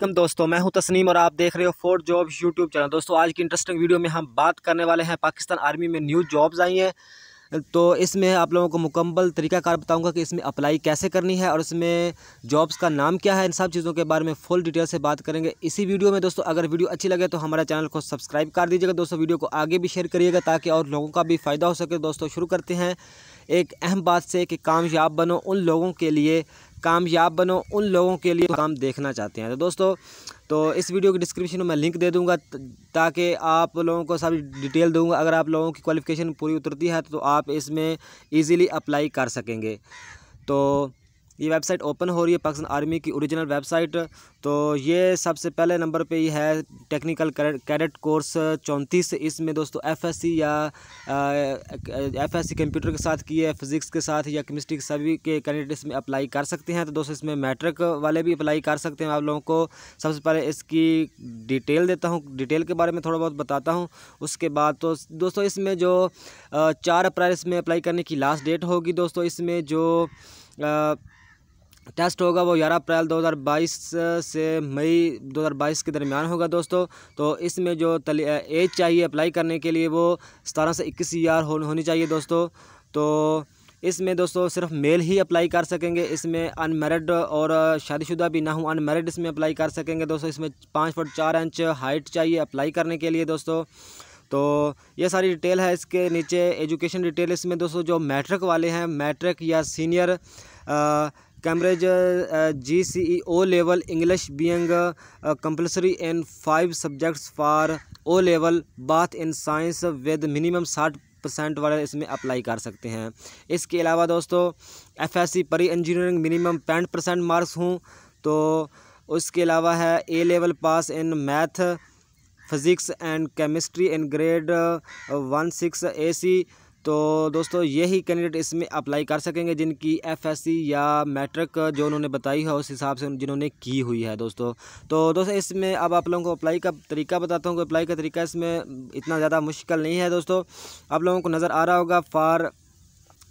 कम दोस्तों मैं हूं तस्नीम और आप देख रहे हो फोर्ट जॉब यूट्यूब चैनल दोस्तों आज की इंटरेस्टिंग वीडियो में हम बात करने वाले हैं पाकिस्तान आर्मी में न्यू जॉब्स आई हैं तो इसमें आप लोगों को मुकम्मल तरीकाकार बताऊंगा कि इसमें अप्लाई कैसे करनी है और इसमें जॉब्स का नाम क्या है इन सब चीज़ों के बारे में फुल डिटेल से बात करेंगे इसी वीडियो में दोस्तों अगर वीडियो अच्छी लगे तो हमारे चैनल को सब्सक्राइब कर दीजिएगा दोस्तों वीडियो को आगे भी शेयर करिएगा ताकि और लोगों का भी फ़ायदा हो सके दोस्तों शुरू करते हैं एक अहम बात से कि कामयाब बनो उन लोगों के लिए कामयाब बनो उन लोगों के लिए काम देखना चाहते हैं तो दोस्तों तो इस वीडियो के डिस्क्रिप्शन में मैं लिंक दे दूंगा ताकि आप लोगों को सारी डिटेल दूंगा अगर आप लोगों की क्वालिफ़िकेशन पूरी उतरती है तो आप इसमें ईज़िली अप्लाई कर सकेंगे तो ये वेबसाइट ओपन हो रही है पाकिस्तान आर्मी की ओरिजिनल वेबसाइट तो ये सबसे पहले नंबर पे ये है टेक्निकल कैडेट कोर्स चौंतीस इसमें दोस्तों एफएससी या एफएससी कंप्यूटर के साथ की है फिज़िक्स के साथ या केमिस्ट्री के सभी के कैंडिडेट इसमें अप्लाई कर सकते हैं तो दोस्तों इसमें मैट्रिक वाले भी अप्लाई कर सकते हैं आप लोगों को सबसे पहले इसकी डिटेल देता हूँ डिटेल के बारे में थोड़ा बहुत बताता हूँ उसके बाद तो दोस्तों इसमें जो चार अप्रैल इसमें अप्लाई करने की लास्ट डेट होगी दोस्तों इसमें जो आ, टेस्ट होगा वो ग्यारह अप्रैल 2022 से मई 2022 के दरमियान होगा दोस्तों तो इसमें जो एज चाहिए अप्लाई करने के लिए वो सतारह से इक्कीस ईयर हो, होनी चाहिए दोस्तों तो इसमें दोस्तों सिर्फ मेल ही अप्लाई कर सकेंगे इसमें अनमेरिड और शादीशुदा भी ना हो अनमेरिड इसमें अप्लाई कर सकेंगे दोस्तों इसमें पाँच फुट चार इंच हाइट चाहिए अप्लाई करने के लिए दोस्तों तो ये सारी डिटेल है इसके नीचे एजुकेशन डिटेल इसमें दोस्तों जो मैट्रिक वाले हैं मैट्रिक या सीनियर आ, Cambridge G C E O level English being compulsory in five subjects for O level both in science with minimum साठ परसेंट वाले इसमें अप्लाई कर सकते हैं इसके अलावा दोस्तों F S C pre engineering minimum पैंठ परसेंट मार्क्स हूँ तो उसके अलावा है A level pass in math physics and chemistry in grade one six A C तो दोस्तों यही कैंडिडेट इसमें अप्लाई कर सकेंगे जिनकी एफएससी या मैट्रिक जो उन्होंने बताई है उस हिसाब से जिन्होंने की हुई है दोस्तों तो दोस्तों इसमें अब आप लोगों को अप्लाई का तरीका बताता हूँ अप्लाई का तरीका इसमें इतना ज़्यादा मुश्किल नहीं है दोस्तों आप लोगों को नज़र आ रहा होगा फार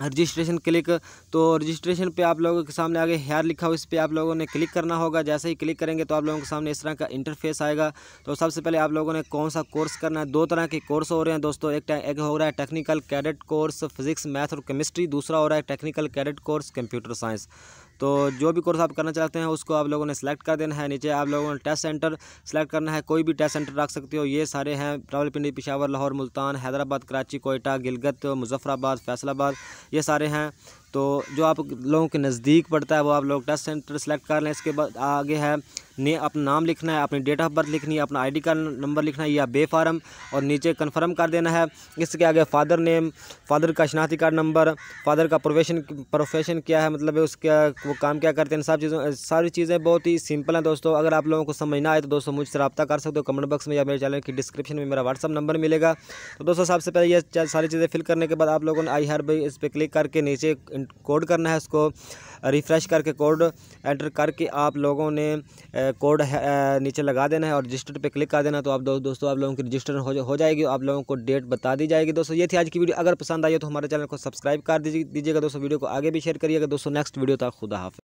रजिस्ट्रेशन क्लिक तो रजिस्ट्रेशन पे आप लोगों के सामने आगे हेयर लिखा हो इस पर आप लोगों ने क्लिक करना होगा जैसे ही क्लिक करेंगे तो आप लोगों के सामने इस तरह का इंटरफेस आएगा तो सबसे पहले आप लोगों ने कौन सा कोर्स करना है दो तरह के कोर्स हो रहे हैं दोस्तों एक एक हो रहा है technical cadet course physics math और केमिस्ट्री दूसरा हो रहा है technical cadet course computer science तो जो भी कोर्स आप करना चाहते हैं उसको आप लोगों ने सेलेक्ट कर देना है नीचे आप लोगों ने टेस्ट सेंटर सेलेक्ट करना है कोई भी टेस्ट सेंटर रख सकते हो ये सारे हैं रावलपिंडी पिशावर लाहौर मुल्तान हैदराबाद कराची कोयटा गिलगत मुजफ्फराबाद फैसलाबाद ये सारे हैं तो जो आप लोगों के नज़दीक पड़ता है वो आप लोग टेस्ट सेंटर सेलेक्ट कर लें इसके बाद आगे है ने अपना नाम लिखना है अपनी डेट ऑफ बर्थ लिखनी है अपना आईडी कार्ड नंबर लिखना है या बे फार्म और नीचे कन्फर्म कर देना है इसके आगे फादर नेम फादर का शनाती कार्ड नंबर फादर का प्रोफेशन प्रोफेशन क्या है मतलब उसका वो काम क्या करते हैं सब चीज़ों सारी चीज़ें बहुत ही सिंपल हैं दोस्तों अगर आप लोगों को समझना आए तो दोस्तों मुझसे रब्ता कर सकते हो कमेंट बॉक्स में या मेरे चैनल की डिस्क्रिप्शन में मेरा व्हाट्सअप नंबर मिलेगा तो दोस्तों सबसे पहले ये सारी चीज़ें फिल करने के बाद आप लोगों ने आई हर भाई इस पर क्लिक करके नीचे कोड करना है उसको रिफ़्रेश करके कोड एंटर करके आप लोगों ने कोड नीचे लगा देना है और रजिस्टर पे क्लिक कर देना तो आप दो, दोस्तों आप लोगों की रजिस्टर हो, हो जाएगी आप लोगों को डेट बता दी जाएगी दोस्तों ये थी आज की वीडियो अगर पसंद आई तो हमारे चैनल को सब्सक्राइब कर दीजिएगा दोस्तों वीडियो को आगे भी शेयर करिएगा दोस्तों नेक्स्ट वीडियो था खुदा हाफ